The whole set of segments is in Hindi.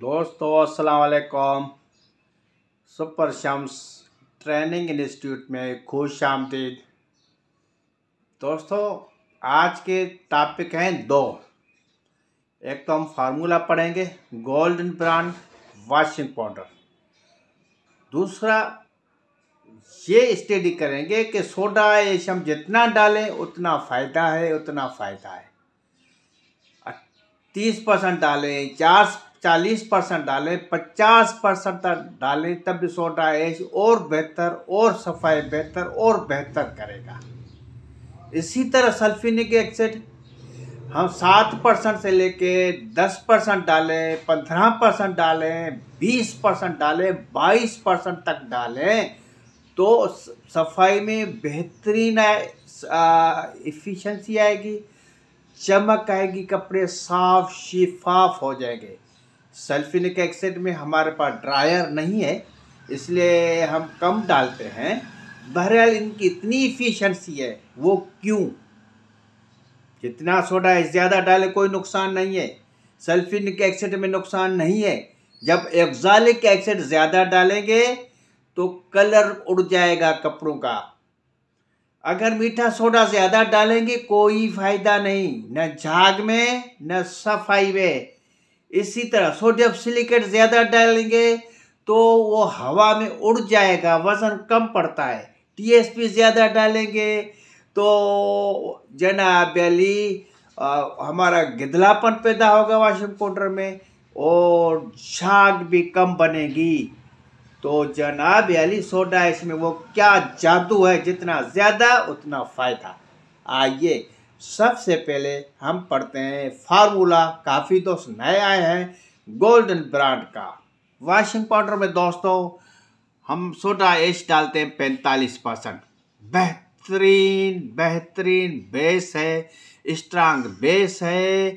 दोस्तों अस्सलाम वालेकुम सुपर शम्स ट्रेनिंग इंस्टीट्यूट में खुश आमदीद दोस्तों आज के टॉपिक हैं दो एक तो हम फार्मूला पढ़ेंगे गोल्डन ब्रांड वॉशिंग पाउडर दूसरा ये स्टडी करेंगे कि सोडा एशम जितना डालें उतना फ़ायदा है उतना फ़ायदा है तीस परसेंट डालें चार चालीस परसेंट डालें पचास परसेंट तक डालें तब सोडा ऐश और बेहतर और सफाई बेहतर और बेहतर करेगा इसी तरह सल्फिनिक एसिड हम सात परसेंट से लेके दस परसेंट डालें पंद्रह परसेंट डालें बीस परसेंट डालें बाईस परसेंट तक डालें तो सफाई में बेहतरीन इफ़िशेंसी आएगी चमक आएगी कपड़े साफ शिफाफ हो जाएंगे सल्फिनिक एक्सेड में हमारे पास ड्रायर नहीं है इसलिए हम कम डालते हैं बहरहाल इनकी इतनी इफ़िशेंसी है वो क्यों जितना सोडा ज़्यादा डाले कोई नुकसान नहीं है सल्फिनिक एक्सेड में नुकसान नहीं है जब एक्जालिक एक्सेड ज़्यादा डालेंगे तो कलर उड़ जाएगा कपड़ों का अगर मीठा सोडा ज़्यादा डालेंगे कोई फ़ायदा नहीं न झाग में न सफाई में इसी तरह सोडियम सिलिकेट ज़्यादा डालेंगे तो वो हवा में उड़ जाएगा वज़न कम पड़ता है टीएसपी ज़्यादा डालेंगे तो जनाब अली हमारा गिदलापन पैदा होगा वाशिंग पाउडर में और झाग भी कम बनेगी तो जनाब अली सोडा इसमें वो क्या जादू है जितना ज़्यादा उतना फ़ायदा आइए सबसे पहले हम पढ़ते हैं फार्मूला काफ़ी दोस्त नए आए हैं गोल्डन ब्रांड का वॉशिंग पाउडर में दोस्तों हम सोडा एच डालते हैं पैंतालीस परसेंट बेहतरीन बेहतरीन बेस है स्ट्रांग बेस है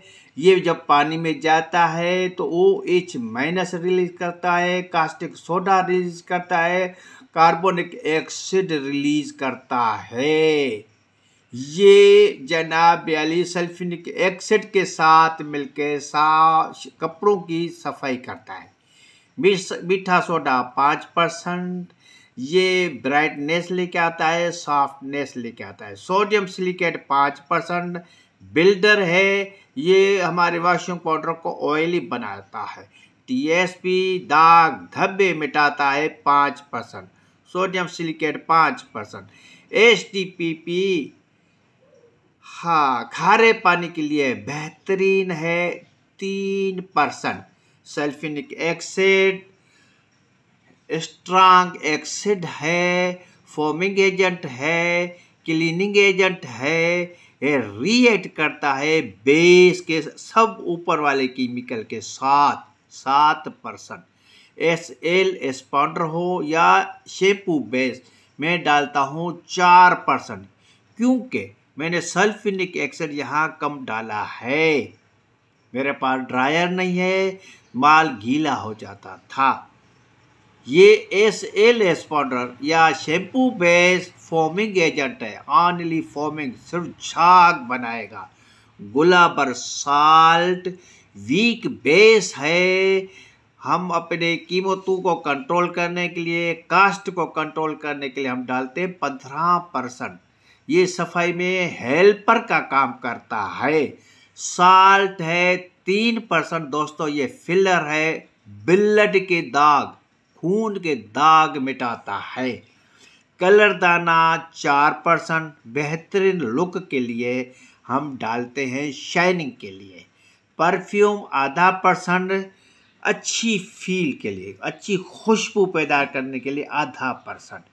ये जब पानी में जाता है तो ओ एच माइनस रिलीज करता है कास्टिक सोडा रिलीज करता है कार्बोनिक एक्सिड रिलीज करता है ये जनाब बयालीस सल्फिनिक एक्सेड के साथ मिलके सा कपड़ों की सफाई करता है मीठा सोडा पाँच परसेंट ये ब्राइटनेस लेके आता है सॉफ्टनेस लेके आता है सोडियम सिलिकेट पाँच परसेंट बिल्डर है ये हमारे वॉशिंग पाउडर को ऑयली बनाता है टीएसपी दाग धब्बे मिटाता है पाँच परसेंट सोडियम सिलिकेट पाँच percent H T P P हाँ खारे पानी के लिए बेहतरीन है तीन percent sulfinic acid strong acid है फॉर्मिंग एजेंट है क्लीनिंग एजेंट है ये रिएक्ट करता है बेस के सब ऊपर वाले केमिकल के साथ सात परसेंट एस एल पाउडर हो या शेपू बेस मैं डालता हूँ चार परसेंट क्योंकि मैंने सल्फिनिक एक्सेड यहाँ कम डाला है मेरे पास ड्रायर नहीं है माल गीला हो जाता था ये एस एल एस पाउडर या शैम्पू बेस फॉर्मिंग एजेंट है ऑनली फॉर्मिंग सिर्फ झाग बनाएगा गुलाबर साल्ट वीक बेस है हम अपने कीमतों को कंट्रोल करने के लिए कास्ट को कंट्रोल करने के लिए हम डालते हैं पंद्रह परसेंट ये सफाई में हेल्पर का काम करता है साल्ट है तीन परसेंट दोस्तों ये फिलर है बिल्लड के दाग खून के दाग मिटाता है कलर दाना चार परसेंट बेहतरीन लुक के लिए हम डालते हैं शाइनिंग के लिए परफ्यूम आधा परसेंट अच्छी फील के लिए अच्छी खुशबू पैदा करने के लिए आधा परसेंट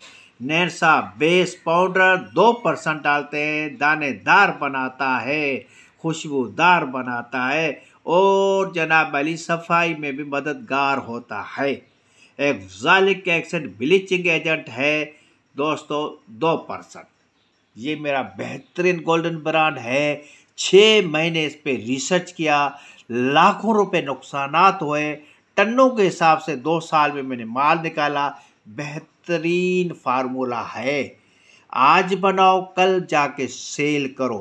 नैरसा बेस पाउडर दो परसेंट डालते हैं दानेदार बनाता है खुशबूदार बनाता है और जनाब अली सफाई में भी मददगार होता है एक जालिक एक्सेंट ब्लीचिंग एजेंट है दोस्तों दो परसेंट ये मेरा बेहतरीन गोल्डन ब्रांड है छः महीने इस पर रिसर्च किया लाखों रुपए नुकसान हुए टनों के हिसाब से दो साल में मैंने माल निकाला बेहतर बेहतरीन फार्मूला है आज बनाओ कल जाके सेल करो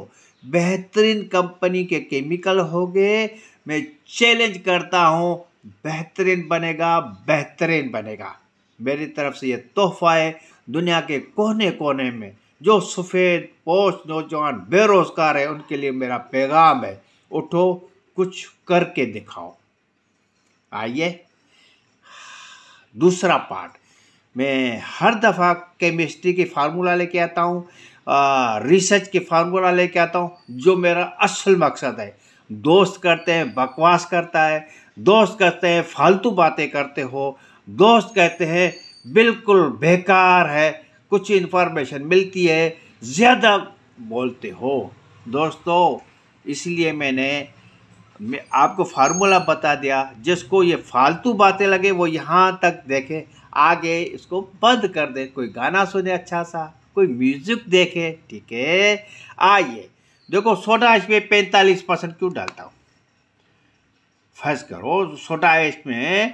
बेहतरीन कंपनी के केमिकल होंगे मैं चैलेंज करता हूँ बेहतरीन बनेगा बेहतरीन बनेगा मेरी तरफ से ये तोहफा है दुनिया के कोने कोने में जो सफ़ेद पोष नौजवान बेरोज़गार है उनके लिए मेरा पैगाम है उठो कुछ करके दिखाओ आइए दूसरा पार्ट मैं हर दफ़ा केमिस्ट्री के फार्मूला लेके आता हूँ रिसर्च के फार्मूला लेके आता हूँ जो मेरा असल मकसद है दोस्त करते हैं बकवास करता है दोस्त करते हैं फालतू बातें करते हो दोस्त कहते हैं बिल्कुल बेकार है कुछ इन्फॉर्मेशन मिलती है ज़्यादा बोलते हो दोस्तों इसलिए मैंने मैं आपको फार्मूला बता दिया जिसको ये फालतू बातें लगे वो यहाँ तक देखें आगे इसको बंद कर दे कोई गाना सुने अच्छा सा कोई म्यूजिक देखे ठीक है आइए देखो सोडा इसमें पैंतालीस परसेंट क्यों डालता हूँ फर्ज करो सोडा इसमें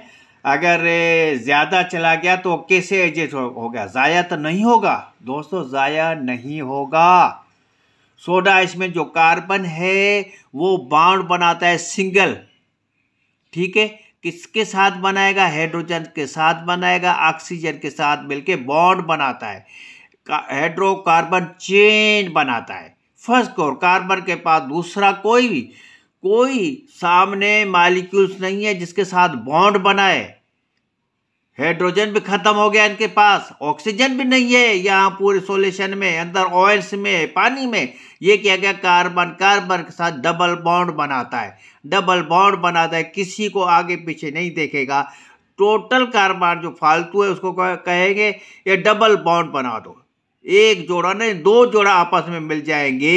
अगर ज़्यादा चला गया तो कैसे एडजस्ट हो, गया ज़ाया तो नहीं होगा दोस्तों ज़ाया नहीं होगा सोडा इसमें जो कार्बन है वो बाउंड बनाता है सिंगल ठीक है किसके साथ बनाएगा हाइड्रोजन के साथ बनाएगा ऑक्सीजन के साथ मिलके बॉन्ड बनाता है हाइड्रोकार्बन चेन बनाता है फर्स्ट और कार्बन के पास दूसरा कोई भी कोई सामने मालिक्यूल्स नहीं है जिसके साथ बॉन्ड बनाए हाइड्रोजन भी खत्म हो गया इनके पास ऑक्सीजन भी नहीं है यहाँ पूरे सोल्यूशन में अंदर ऑयल्स में पानी में ये क्या क्या कार्बन कार्बन के साथ डबल बॉन्ड बनाता है डबल बॉन्ड बनाता है किसी को आगे पीछे नहीं देखेगा टोटल कार्बन जो फालतू है उसको कहेंगे ये डबल बॉन्ड बना दो एक जोड़ा नहीं दो जोड़ा आपस में मिल जाएंगे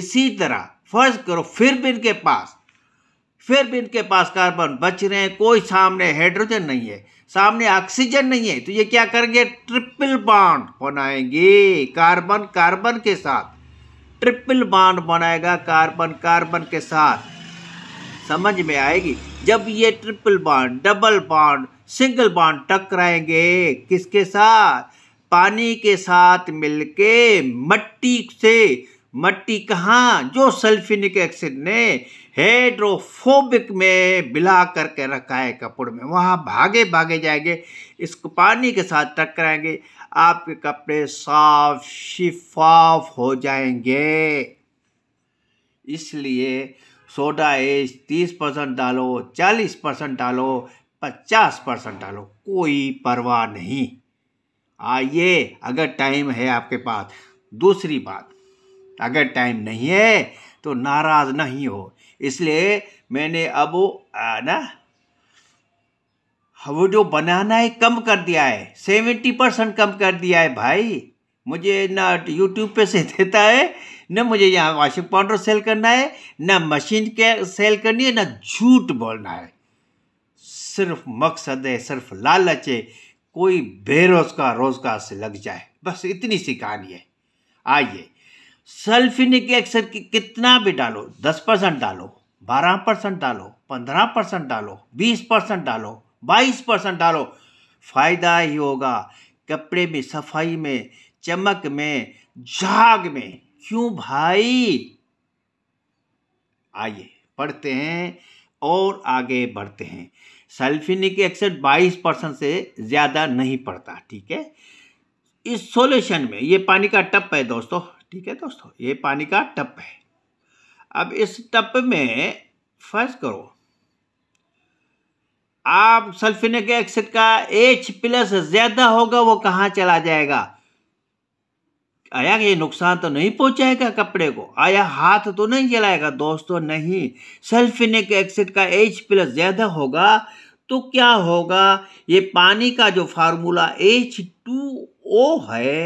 इसी तरह फर्ज करो फिर भी इनके पास फिर भी इनके पास कार्बन बच रहे हैं कोई सामने हाइड्रोजन नहीं है सामने ऑक्सीजन नहीं है तो ये क्या करेंगे ट्रिपल बॉन्ड बनाएंगे कार्बन कार्बन के साथ ट्रिपल बॉन्ड बनाएगा कार्बन कार्बन के साथ समझ में आएगी जब ये triple bond double bond single bond टकराएंगे किसके साथ पानी के साथ मिलके मट्टी से मट्टी कहाँ जो सल्फिनिक एसिड ने हेड्रोफोबिक में बिला करके रखा है कपड़ में वहाँ भागे भागे जाएंगे इसको पानी के साथ टकराएंगे आपके कपड़े साफ शिफाफ हो जाएंगे इसलिए सोडा एज तीस परसेंट डालो चालीस परसेंट डालो पचास परसेंट डालो कोई परवाह नहीं आइए अगर टाइम है आपके पास दूसरी बात अगर टाइम नहीं है तो नाराज़ नहीं हो इसलिए मैंने अब ना वो जो बनाना है कम कर दिया है सेवेंटी परसेंट कम कर दिया है भाई मुझे ना यूट्यूब पे से देता है न मुझे यहाँ वॉशिंग पाउडर सेल करना है ना मशीन के सेल करनी है ना झूठ बोलना है सिर्फ मकसद है सिर्फ लालच है कोई बेरोजगार रोजगार से लग जाए बस इतनी सी कहानी है आइए सल्फिनिक एक्सर की कितना भी डालो दस परसेंट डालो बारह परसेंट डालो पंद्रह परसेंट डालो बीस परसेंट डालो बाईस परसेंट डालो फायदा ही होगा कपड़े में सफाई में चमक में झाग में क्यों भाई आइए पढ़ते हैं और आगे बढ़ते हैं सल्फिनिक एक्सेट 22 परसेंट से ज़्यादा नहीं पड़ता ठीक है इस सोल्यूशन में ये पानी का टप है दोस्तों ठीक है दोस्तों ये पानी का टप है अब इस टप में फर्ज करो आप सल्फिनिक एक्सिड का एच प्लस ज्यादा होगा वो कहाँ चला जाएगा आया ये नुकसान तो नहीं पहुंचाएगा कपड़े को आया हाथ तो नहीं जलाएगा दोस्तों नहीं सल्फिनिक एक्सिड का एच प्लस ज़्यादा होगा तो क्या होगा ये पानी का जो फार्मूला एच टू ओ है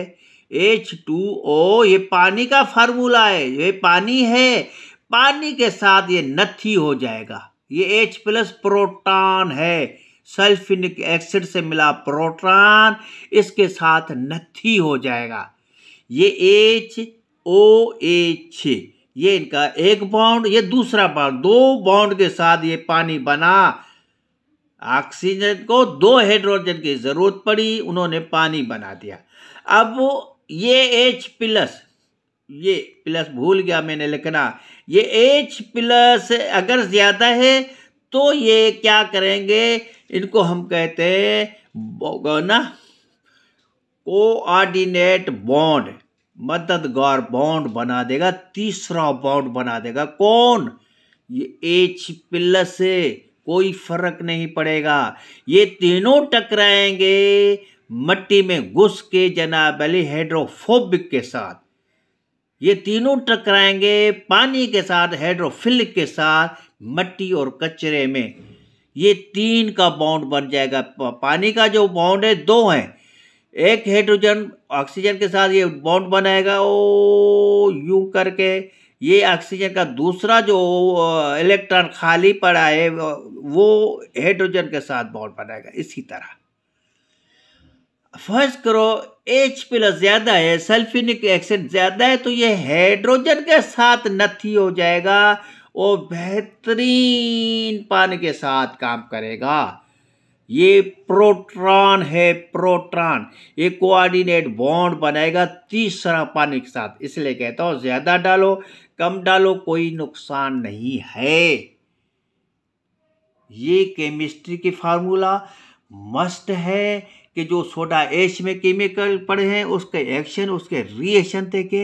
एच टू ओ ये पानी का फार्मूला है ये पानी है पानी के साथ ये नथी हो जाएगा ये एच प्लस प्रोटॉन है सल्फिनिक एसिड से मिला प्रोटॉन इसके साथ नथी हो जाएगा ये एच ओ एच ये इनका एक बाउंड ये दूसरा बाउंड दो बाउंड के साथ ये पानी बना ऑक्सीजन को दो हाइड्रोजन की जरूरत पड़ी उन्होंने पानी बना दिया अब वो ये एच प्लस ये प्लस भूल गया मैंने लिखना हाँ, ये एच प्लस अगर ज़्यादा है तो ये क्या करेंगे इनको हम कहते हैं ना कोऑर्डिनेट बॉन्ड मददगार बॉन्ड बना देगा तीसरा बॉन्ड बना देगा कौन ये एच प्लस है कोई फर्क नहीं पड़ेगा ये तीनों टकराएंगे मट्टी में घुस के जनाब अली हाइड्रोफोबिक के साथ ये तीनों टकराएंगे पानी के साथ हाइड्रोफिलिक के साथ मट्टी और कचरे में ये तीन का बाउंड बन जाएगा पानी का जो बाउंड है दो हैं एक हाइड्रोजन ऑक्सीजन के साथ ये बाउंड बनाएगा ओ यूं करके ये ऑक्सीजन का दूसरा जो इलेक्ट्रॉन खाली पड़ा है वो हाइड्रोजन के साथ बाउंड बनाएगा इसी तरह फर्ज करो एच प्लस ज़्यादा है सल्फिनिक एसिड ज़्यादा है तो ये हाइड्रोजन के साथ नथी हो जाएगा और बेहतरीन पानी के साथ काम करेगा ये प्रोट्रॉन है प्रोट्रॉन ये कोऑर्डिनेट बॉन्ड बनाएगा तीसरा पानी के साथ इसलिए कहता हूं ज़्यादा डालो कम डालो कोई नुकसान नहीं है ये केमिस्ट्री की फार्मूला मस्ट है कि जो सोडा एश में केमिकल पड़े हैं उसके एक्शन उसके रिएक्शन देखे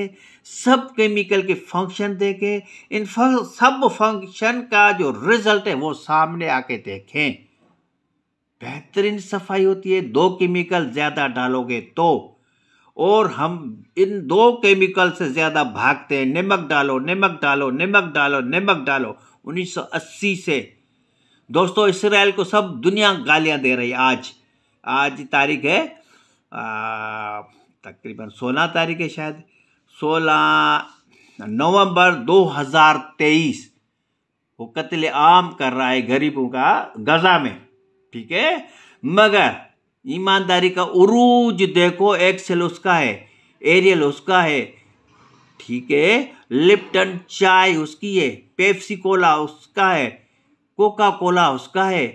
सब केमिकल के फंक्शन देखे इन फं, सब फंक्शन का जो रिजल्ट है वो सामने आके देखें बेहतरीन सफाई होती है दो केमिकल ज़्यादा डालोगे तो और हम इन दो केमिकल से ज़्यादा भागते हैं नमक डालो नमक डालो नमक डालो नमक डालो 1980 से दोस्तों इसराइल को सब दुनिया गालियां दे रही आज आज तारीख है तकरीबन सोलह तारीख है शायद सोलह नवंबर 2023 वो कत्ल आम कर रहा है गरीबों का गजा में ठीक है मगर ईमानदारी का उरूज देखो एक्सेल उसका है एरियल उसका है ठीक है लिप्टन चाय उसकी है पेप्सी कोला उसका है कोका कोला उसका है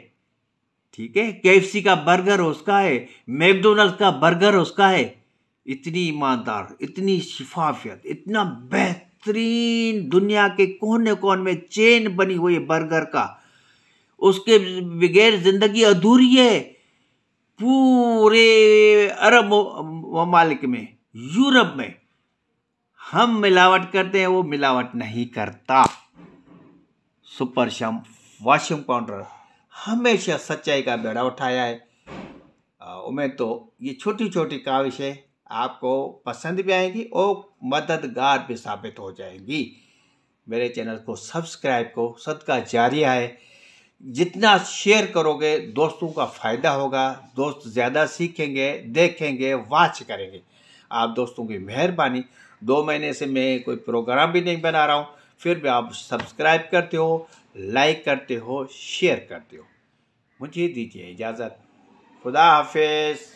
ठीक है के का बर्गर उसका है मैकडोनल्ड का बर्गर उसका है इतनी ईमानदार इतनी शिफाफियत इतना बेहतरीन दुनिया के कोने कोन में चेन बनी हुई बर्गर का उसके बगैर ज़िंदगी अधूरी है पूरे अरब ममालिक में यूरोप में हम मिलावट करते हैं वो मिलावट नहीं करता सुपर शम वाशिंग पाउडर हमेशा सच्चाई का बेड़ा उठाया है उम्मीद तो ये छोटी छोटी काविशें आपको पसंद भी आएंगी और मददगार भी साबित हो जाएंगी मेरे चैनल को सब्सक्राइब को सदका जारी है जितना शेयर करोगे दोस्तों का फ़ायदा होगा दोस्त ज़्यादा सीखेंगे देखेंगे वाच करेंगे आप दोस्तों की मेहरबानी दो महीने से मैं कोई प्रोग्राम भी नहीं बना रहा हूँ फिर भी आप सब्सक्राइब करते हो लाइक करते हो शेयर करते हो मुझे दीजिए इजाज़त खुदा हाफिज़